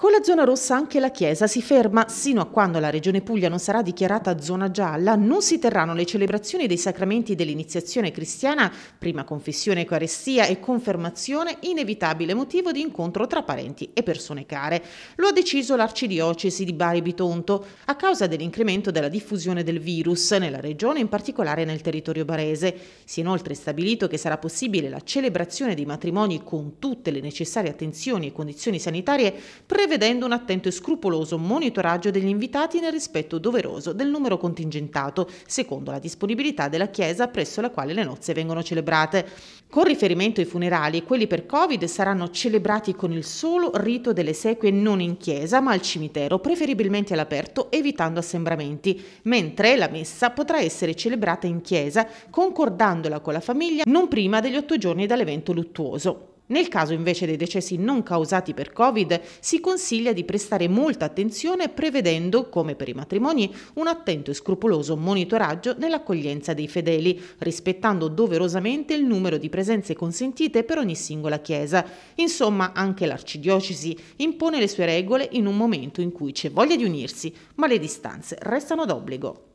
Con la zona rossa anche la Chiesa si ferma. Sino a quando la Regione Puglia non sarà dichiarata zona gialla, non si terranno le celebrazioni dei sacramenti dell'iniziazione cristiana, prima confessione Eucaristia e confermazione, inevitabile motivo di incontro tra parenti e persone care. Lo ha deciso l'Arcidiocesi di Bari Bitonto, a causa dell'incremento della diffusione del virus nella Regione, in particolare nel territorio barese. Si è inoltre stabilito che sarà possibile la celebrazione dei matrimoni con tutte le necessarie attenzioni e condizioni sanitarie, prevedendo prevedendo un attento e scrupoloso monitoraggio degli invitati nel rispetto doveroso del numero contingentato, secondo la disponibilità della chiesa presso la quale le nozze vengono celebrate. Con riferimento ai funerali, quelli per Covid saranno celebrati con il solo rito delle sequie non in chiesa, ma al cimitero, preferibilmente all'aperto, evitando assembramenti, mentre la messa potrà essere celebrata in chiesa, concordandola con la famiglia non prima degli otto giorni dall'evento luttuoso. Nel caso invece dei decessi non causati per Covid, si consiglia di prestare molta attenzione prevedendo, come per i matrimoni, un attento e scrupoloso monitoraggio nell'accoglienza dei fedeli, rispettando doverosamente il numero di presenze consentite per ogni singola chiesa. Insomma, anche l'arcidiocesi impone le sue regole in un momento in cui c'è voglia di unirsi, ma le distanze restano d'obbligo.